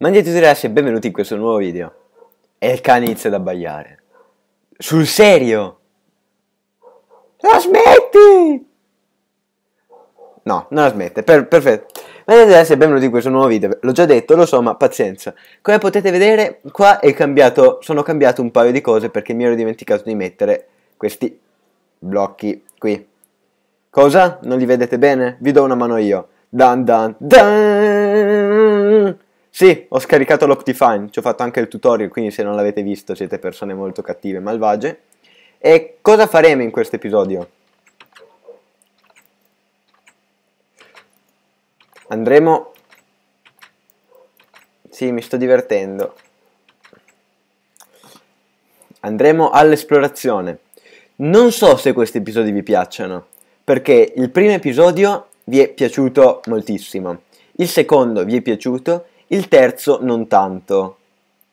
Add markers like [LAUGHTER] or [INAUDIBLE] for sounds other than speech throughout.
Mangi a tutti ragazzi e benvenuti in questo nuovo video. E il cane inizia ad abbaiare. Sul serio? La smetti! No, non la smette, per, perfetto. Mangi a tutti ragazzi e benvenuti in questo nuovo video. L'ho già detto, lo so, ma pazienza. Come potete vedere, qua è cambiato, sono cambiato un paio di cose perché mi ero dimenticato di mettere questi blocchi qui. Cosa? Non li vedete bene? Vi do una mano io. Dan dan dan! Sì, ho scaricato l'Optifine, ci ho fatto anche il tutorial, quindi se non l'avete visto siete persone molto cattive e malvagie. E cosa faremo in questo episodio? Andremo... Sì, mi sto divertendo. Andremo all'esplorazione. Non so se questi episodi vi piacciono, perché il primo episodio vi è piaciuto moltissimo, il secondo vi è piaciuto il terzo non tanto.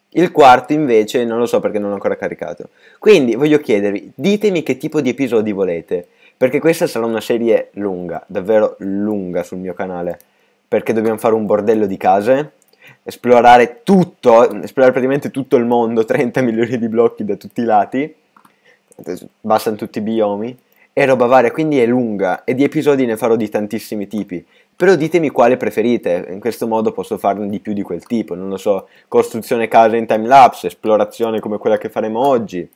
Il quarto invece non lo so perché non l'ho ancora caricato. Quindi voglio chiedervi, ditemi che tipo di episodi volete, perché questa sarà una serie lunga, davvero lunga sul mio canale, perché dobbiamo fare un bordello di case, esplorare tutto, esplorare praticamente tutto il mondo, 30 [LAUGHS] milioni di blocchi da tutti i lati, bastano tutti i biomi, e roba varia, quindi è lunga, e di episodi ne farò di tantissimi tipi, però ditemi quale preferite, in questo modo posso farne di più di quel tipo, non lo so, costruzione casa in time lapse, esplorazione come quella che faremo oggi,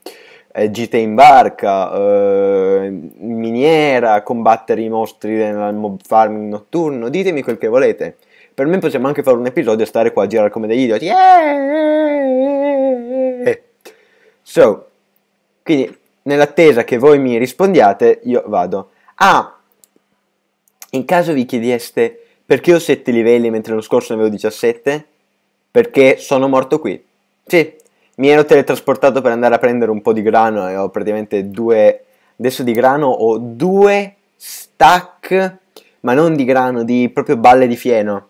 eh, gite in barca, eh, miniera, combattere i mostri nel mob farming notturno, ditemi quel che volete. Per me possiamo anche fare un episodio e stare qua a girare come degli idioti. Yeah! Eh. So, quindi nell'attesa che voi mi rispondiate, io vado. Ah, in caso vi chiedeste perché ho 7 livelli mentre lo scorso ne avevo 17, perché sono morto qui. Sì, mi ero teletrasportato per andare a prendere un po' di grano e ho praticamente due... Adesso di grano ho due stack, ma non di grano, di proprio balle di fieno.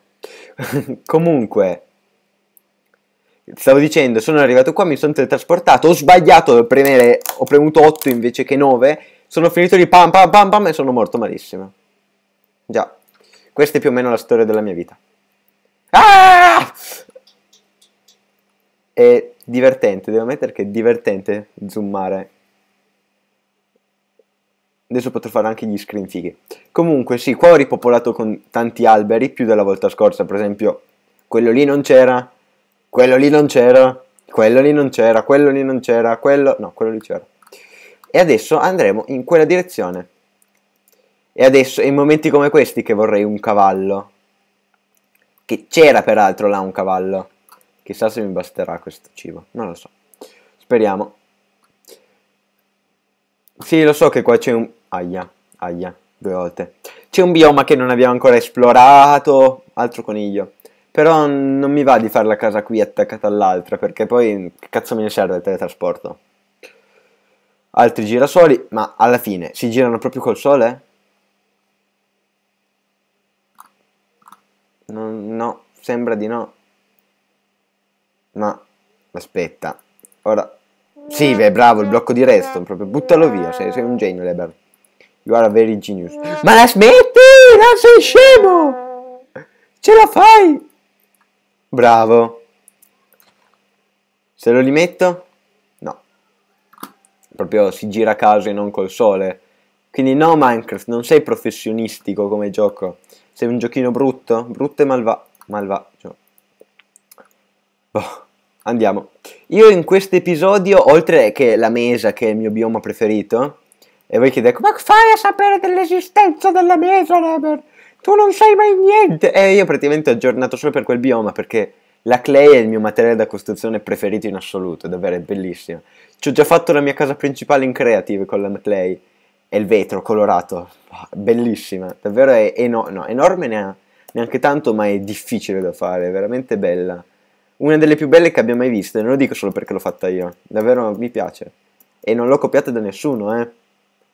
[LAUGHS] Comunque, stavo dicendo, sono arrivato qua, mi sono teletrasportato, ho sbagliato a premere, ho premuto 8 invece che 9, sono finito di pam pam pam pam e sono morto malissimo. Già, questa è più o meno la storia della mia vita. Ah! È divertente, devo ammettere che è divertente zoomare. Adesso potrò fare anche gli screen fighi. Comunque sì, qua ho ripopolato con tanti alberi, più della volta scorsa, per esempio quello lì non c'era, quello lì non c'era, quello lì non c'era, quello lì non c'era, quello... no, quello lì c'era. E adesso andremo in quella direzione. E adesso è in momenti come questi che vorrei un cavallo. Che c'era peraltro là un cavallo. Chissà se mi basterà questo cibo, non lo so. Speriamo. Sì, lo so che qua c'è un... Aia, aia, due volte. C'è un bioma che non abbiamo ancora esplorato, altro coniglio. Però non mi va di fare la casa qui attaccata all'altra, perché poi che cazzo me ne serve il teletrasporto? Altri girasoli, ma alla fine si girano proprio col sole? non, no, sembra di no. Ma aspetta, ora... Sì, beh, bravo, il blocco di resto, proprio buttalo via, sei, sei un genio, Leber. You are a very genius. Ma la smetti, non sei scemo! Ce la fai! Bravo. Se lo rimetto? No. Proprio si gira a caso e non col sole. Quindi no Minecraft, non sei professionistico come gioco. Sei un giochino brutto? Brutto e malva- malvagio. Cioè. Boh, andiamo. Io in questo episodio, oltre che la mesa, che è il mio bioma preferito, e voi chiedete, come fai a sapere dell'esistenza della mesa, Leber? Tu non sai mai niente! E io praticamente ho aggiornato solo per quel bioma, perché la clay è il mio materiale da costruzione preferito in assoluto, davvero è bellissima. Ci ho già fatto la mia casa principale in creative con la clay è il vetro colorato, bellissima, davvero è eno no, enorme, ne ha, neanche tanto, ma è difficile da fare, è veramente bella. Una delle più belle che abbia mai visto, e non lo dico solo perché l'ho fatta io, davvero mi piace. E non l'ho copiata da nessuno, eh.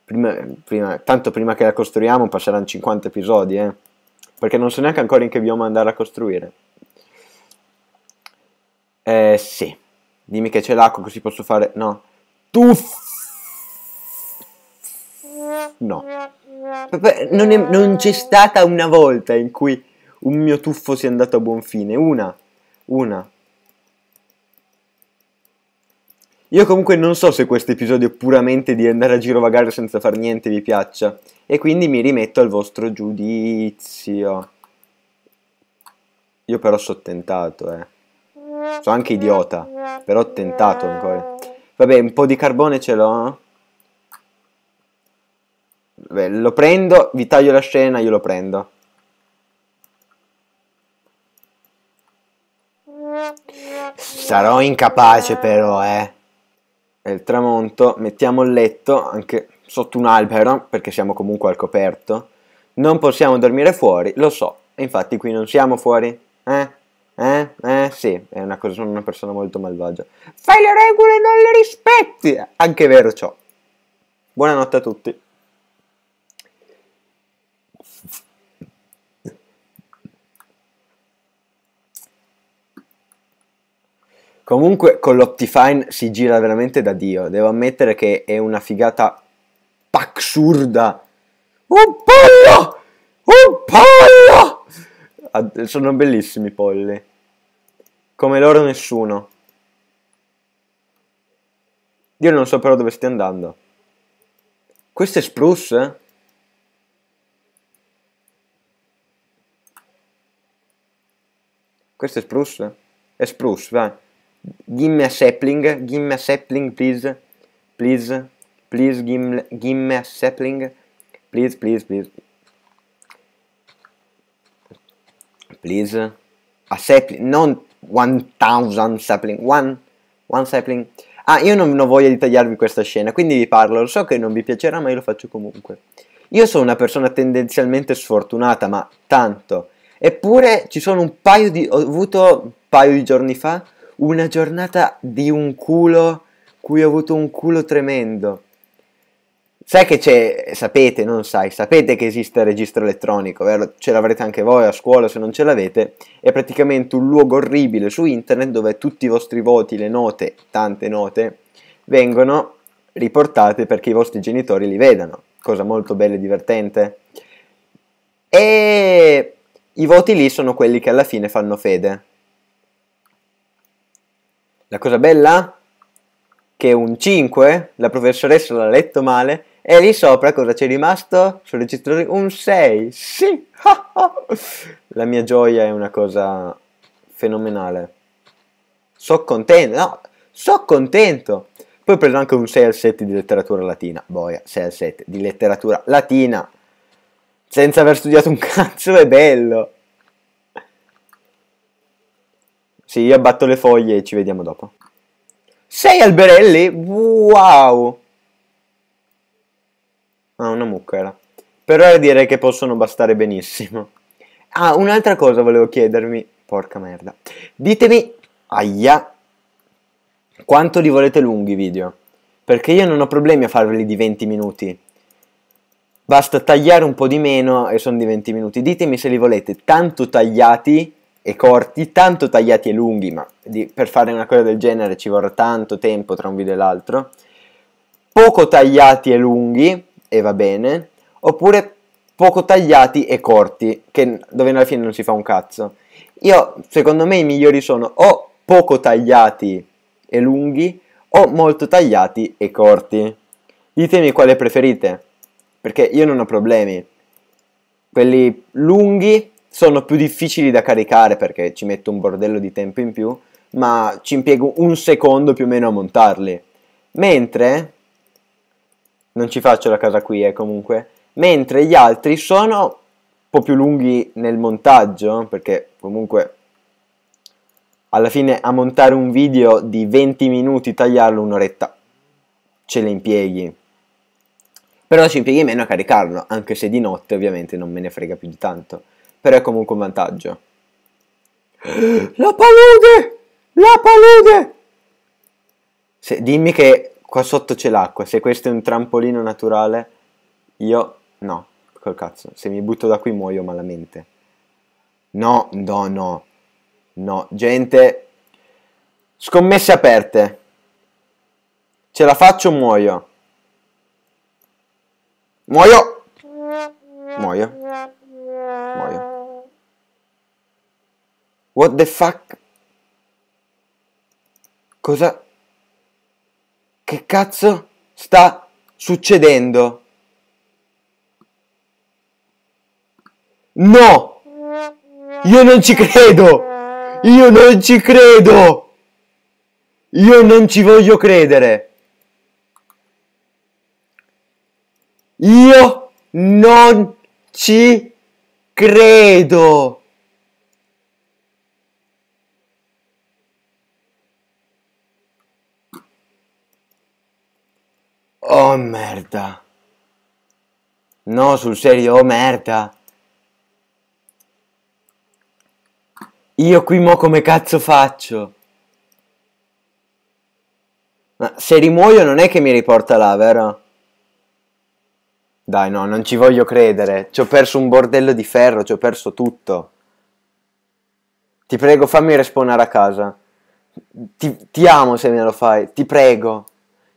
Prima, prima, tanto prima che la costruiamo passeranno 50 episodi, eh. Perché non so neanche ancora in che bioma andare a costruire. Eh, sì. Dimmi che c'è l'acqua così posso fare... No. Tuff! No. Non, è, non c'è stata una volta in cui un mio tuffo sia andato a buon fine. Una. Una. Io comunque non so se questo episodio puramente di andare a girovagare senza far niente vi piaccia. E quindi mi rimetto al vostro giudizio. Io però sono tentato, eh. Sono anche idiota, però ho tentato ancora. Vabbè, un po' di carbone ce l'ho. Eh. Beh, lo prendo, vi taglio la scena, io lo prendo. Sarò incapace però, eh. È il tramonto, mettiamo il letto anche sotto un albero, perché siamo comunque al coperto. Non possiamo dormire fuori, lo so. E infatti qui non siamo fuori. Eh? Eh? Eh? Sì, è una cosa, sono una persona molto malvagia. Fai le regole non le rispetti! Anche vero ciò. Buonanotte a tutti. Comunque con l'Optifine si gira veramente da Dio. Devo ammettere che è una figata paxurda. Un pollo! Un pollo! sono bellissimi i polli. Come loro nessuno. Io non so però dove stia andando. Questo è Spruce? Eh? Questo è Spruce? È Spruce, vai give me a sapling, give me a sapling please, please, please give, me a sapling, please, please, please, please, a sapling, non 1000 sapling, one, one sapling, ah io non, non voglio di tagliarvi questa scena, quindi vi parlo, lo so che non vi piacerà ma io lo faccio comunque, io sono una persona tendenzialmente sfortunata ma tanto, eppure ci sono un paio di, ho avuto un paio di giorni fa, una giornata di un culo, cui ho avuto un culo tremendo. Sai che c'è, sapete, non sai, sapete che esiste il registro elettronico, vero? ce l'avrete anche voi a scuola se non ce l'avete, è praticamente un luogo orribile su internet dove tutti i vostri voti, le note, tante note, vengono riportate perché i vostri genitori li vedano, cosa molto bella e divertente. E i voti lì sono quelli che alla fine fanno fede, la cosa bella? Che un 5, la professoressa l'ha letto male, e lì sopra cosa c'è rimasto? Sul registratore un 6. Sì! [LAUGHS] la mia gioia è una cosa fenomenale. So contento, no, so contento. Poi ho preso anche un 6 al 7 di letteratura latina. Boia, 6 al 7 di letteratura latina. Senza aver studiato un [LAUGHS] cazzo, è bello. Sì, io abbatto le foglie e ci vediamo dopo. Sei alberelli? Wow! Ah, una mucca era. Però direi che possono bastare benissimo. Ah, un'altra cosa volevo chiedermi. Porca merda. Ditemi, aia, quanto li volete lunghi i video? Perché io non ho problemi a farveli di 20 minuti. Basta tagliare un po' di meno e sono di 20 minuti. Ditemi se li volete tanto tagliati e corti, tanto tagliati e lunghi, ma di, per fare una cosa del genere ci vorrà tanto tempo tra un video e l'altro, poco tagliati e lunghi, e va bene, oppure poco tagliati e corti, che, dove alla fine non si fa un cazzo. Io, secondo me, i migliori sono o poco tagliati e lunghi, o molto tagliati e corti. Ditemi quale preferite, perché io non ho problemi. Quelli lunghi sono più difficili da caricare perché ci metto un bordello di tempo in più, ma ci impiego un secondo più o meno a montarli. Mentre, non ci faccio la casa qui eh, comunque, mentre gli altri sono un po' più lunghi nel montaggio, perché comunque alla fine a montare un video di 20 minuti, tagliarlo un'oretta, ce le impieghi. Però ci impieghi meno a caricarlo, anche se di notte ovviamente non me ne frega più di tanto però è comunque un vantaggio. [GASPS] La palude! La palude! Se, dimmi che qua sotto c'è l'acqua, se questo è un trampolino naturale, io no, col cazzo, se mi butto da qui muoio malamente. No, no, no, no, gente, scommesse aperte, ce la faccio o muoio. Muoio! What the fuck? Cosa? Che cazzo sta succedendo? No! Io non ci credo! Io non ci credo! Io non ci voglio credere! Io non ci credo! Oh merda. No, sul serio, oh merda. Io qui mo come cazzo faccio? Ma se rimuoio non è che mi riporta là, vero? Dai, no, non ci voglio credere. Ci ho perso un bordello di ferro, ci ho perso tutto. Ti prego, fammi respawnare a casa. Ti, ti amo se me lo fai, ti prego.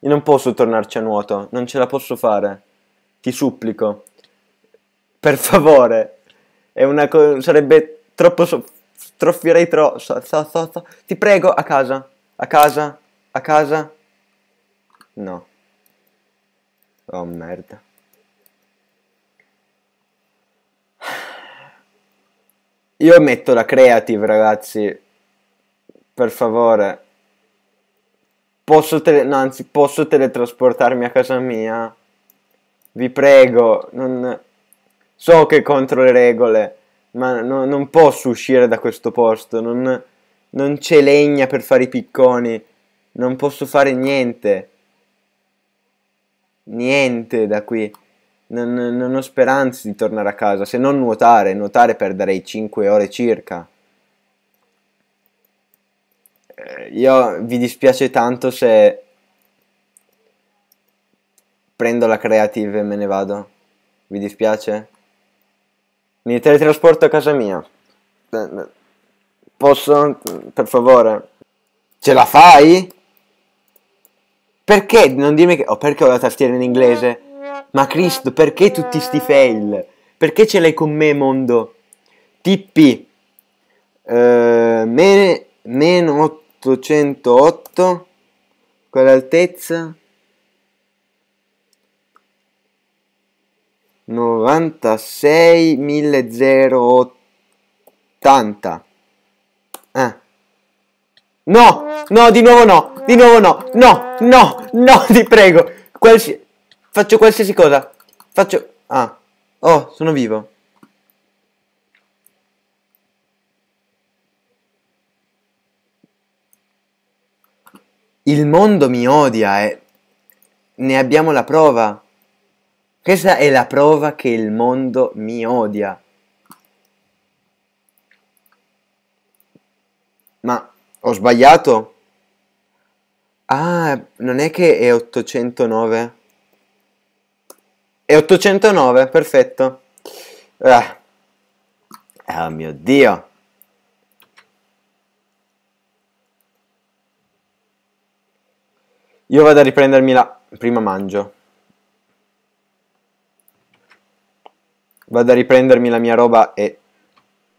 Io non posso tornarci a nuoto, non ce la posso fare. Ti supplico. Per favore. È una co- sarebbe troppo... So- troffierei troppo... So- so- Ti prego, a casa. A casa. A casa. No. Oh merda. Io metto la creative, ragazzi. Per favore. Posso, tele- no, anzi, posso teletrasportarmi a casa mia? Vi prego, non... So che è contro le regole, ma no, non posso uscire da questo posto, non, non c'è legna per fare i picconi, non posso fare niente. Niente da qui. Non, non ho speranze di tornare a casa, se non nuotare, nuotare perderei 5 ore circa. Eh, io vi dispiace tanto se prendo la creative e me ne vado. Vi dispiace? Mi teletrasporto a casa mia. Eh, eh, posso? Per favore. Ce la fai? Perché non dirmi che... Oh, perché ho la tastiera in inglese? Ma Cristo, perché tutti sti fail? Perché ce l'hai con me, mondo? TP. Uh, meno... meno 808 quell'altezza l'altezza 96.080 ah. no no di nuovo no di nuovo no no no no [LAUGHS] ti prego Qualsi faccio qualsiasi cosa faccio ah oh sono vivo il mondo mi odia e ne abbiamo la prova. Questa è la prova che il mondo mi odia. Ma ho sbagliato? Ah, non è che è 809. È 809, perfetto. Ah. Oh mio Dio. Io vado a riprendermi la... Prima mangio. Vado a riprendermi la mia roba e...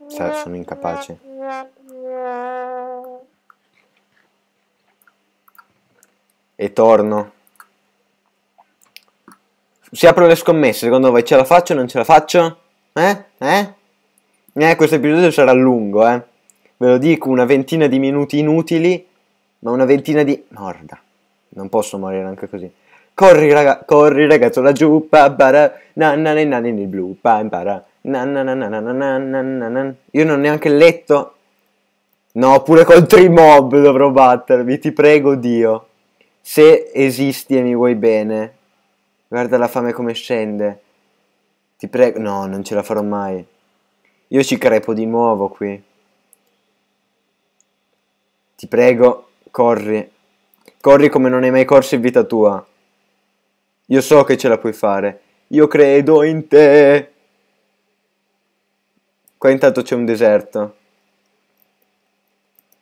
Cioè, sono incapace. E torno. Si aprono le scommesse, secondo voi ce la faccio o non ce la faccio? Eh? Eh? Eh, questo episodio sarà lungo, eh. Ve lo dico, una ventina di minuti inutili, ma una ventina di... Morda. Non posso morire anche così. Corri, raga, corri ragazzo laggiù, pa, bara, nanna, nanna, nel blu, pa, impara, nanna, nanna, nanna, nanna, Io non ho neanche letto. No, pure col trimob dovrò battermi, ti prego Dio. Se esisti e mi vuoi bene, guarda la fame come scende. Ti prego, no, non ce la farò mai. Io ci crepo di nuovo qui. Ti prego, corri. Corri come non hai mai corso in vita tua. Io so che ce la puoi fare. Io credo in te. Qua intanto c'è un deserto.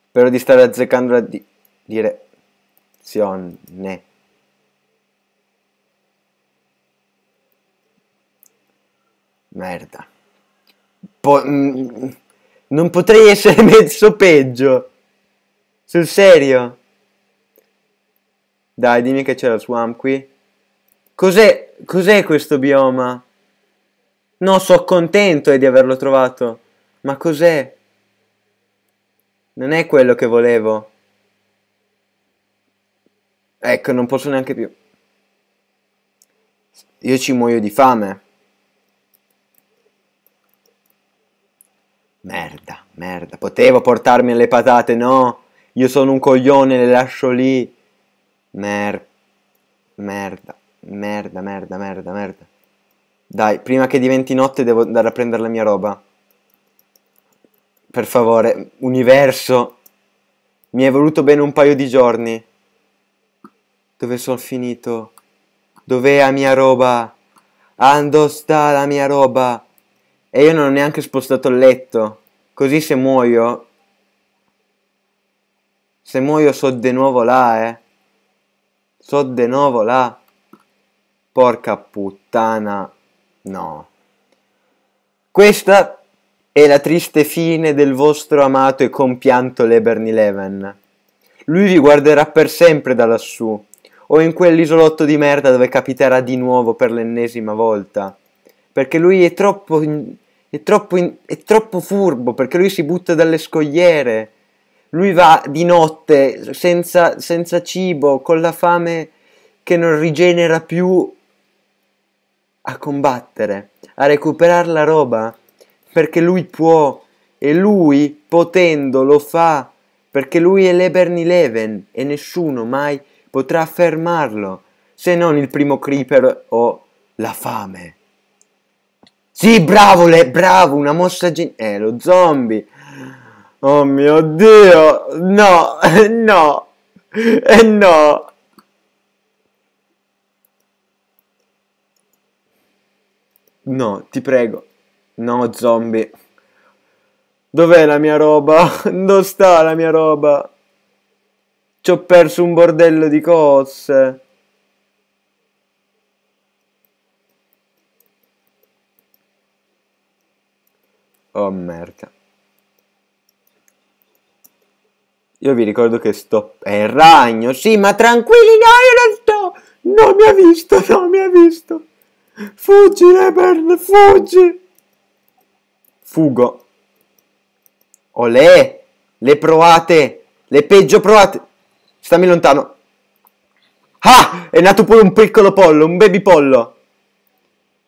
Spero di stare azzeccando la di direzione. Merda. Po mm, non potrei essere [LAUGHS] messo peggio. Sul serio. Dai, dimmi che c'è la swamp qui. Cos'è, cos'è questo bioma? No, so contento eh, di averlo trovato. Ma cos'è? Non è quello che volevo. Ecco, non posso neanche più. Io ci muoio di fame. Merda, merda. Potevo portarmi le patate, no? Io sono un coglione, le lascio lì. Mer... Merda. Merda, merda, merda, merda. Dai, prima che diventi notte devo andare a prendere la mia roba. Per favore, universo. Mi è voluto bene un paio di giorni. Dove sono finito? Dov'è la mia roba? Ando sta la mia roba? E io non ho neanche spostato il letto. Così se muoio... Se muoio so di nuovo là, eh. Sto de nuovo là. Porca puttana. No. Questa è la triste fine del vostro amato e compianto Lebern Leven. Lui vi guarderà per sempre da lassù, o in quell'isolotto di merda dove capiterà di nuovo per l'ennesima volta. Perché lui è troppo, in, è, troppo in, è troppo furbo, perché lui si butta dalle scogliere lui va di notte senza, senza cibo, con la fame che non rigenera più a combattere, a recuperare la roba, perché lui può e lui potendo lo fa, perché lui è l'Ebernileben e nessuno mai potrà fermarlo, se non il primo creeper o la fame. Sì, bravo, le, bravo, una mossa geniale. Eh, lo zombie. Oh mio Dio! No! [LAUGHS] Eh no! E no! No, ti prego. No, zombie. Dov'è la mia roba? [LAUGHS] Dove sta la mia roba? Ci ho perso un bordello di cose. Oh merda. Io vi ricordo che sto... È il ragno, sì, ma tranquilli, no, io non sto... Non mi ha visto, non mi ha visto. Fuggi, Rebern, fuggi. Fugo. Olè, le provate, le peggio provate. Stammi lontano. Ah, è nato pure un piccolo pollo, un baby pollo.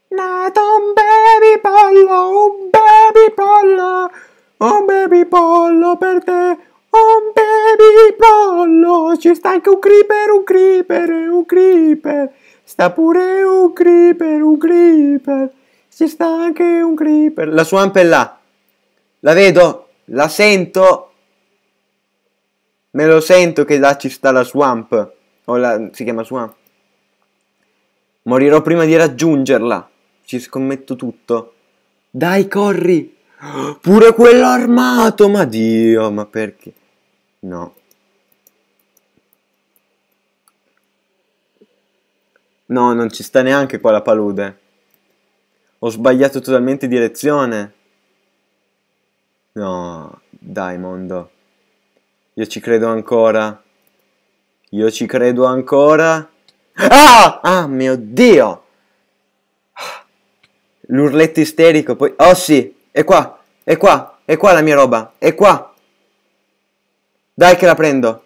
Nato un baby pollo, un baby pollo, un baby pollo per te. Un baby pollo, ci sta anche un creeper, un creeper, un creeper. Sta pure un creeper, un creeper. Ci sta anche un creeper. La swamp è là. La vedo, la sento. Me lo sento che là ci sta la swamp. O la, si chiama swamp. Morirò prima di raggiungerla. Ci scommetto tutto. Dai, corri! Pure quello armato! Ma Dio, ma perché? No. No, non ci sta neanche qua la palude. Ho sbagliato totalmente direzione. No, dai mondo. Io ci credo ancora. Io ci credo ancora. Ah! Ah, mio Dio! L'urletto isterico, poi... Oh sì, è qua, è qua, è qua la mia roba, è qua. Dai che la prendo.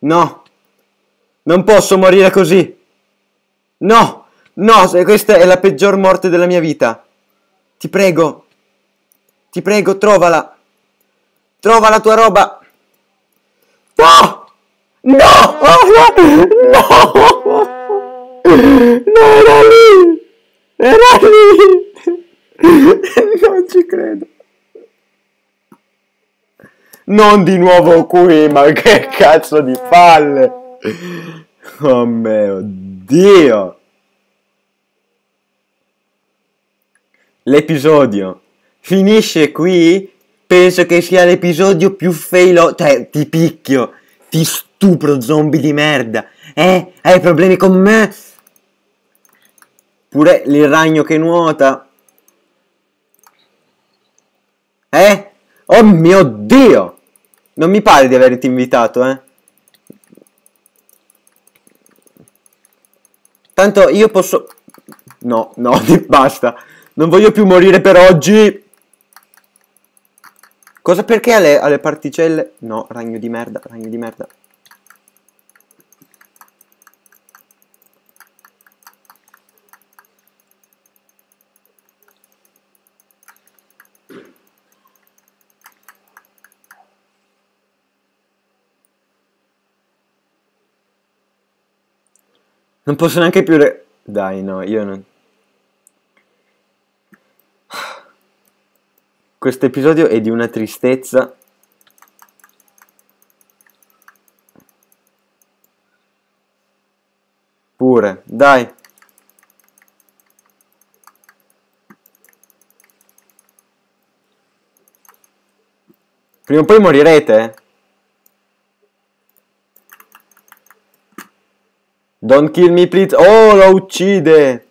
No. Non posso morire così. No. No, questa è la peggior morte della mia vita. Ti prego. Ti prego, trovala. Trova la tua roba. No! No! no! No! No, era lì! Era lì! [LAUGHS] Non ci credo. Non di nuovo qui, ma che [LAUGHS] cazzo di palle! Oh mio Dio! L'episodio finisce qui? Penso che sia l'episodio più failo... Cioè, ti picchio, ti stupro zombie di merda. Eh? Hai problemi con me? Pure il ragno che nuota. Eh? Oh mio Dio! Non mi pare di averti invitato, eh. Tanto io posso... No, no, [LAUGHS] basta. Non voglio più morire per oggi. Cosa perché alle, alle particelle... No, ragno di merda, ragno di merda. Non posso neanche più... Re... Dai, no, io non... Questo episodio è di una tristezza. Pure, dai. Prima o poi morirete, eh? Don't kill me please. Oh, lo uccide!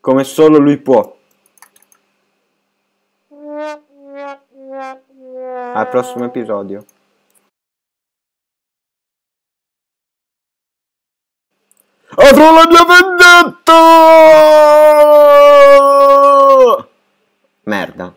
Come solo lui può. Al prossimo episodio. Avrò la mia vendetta! Merda.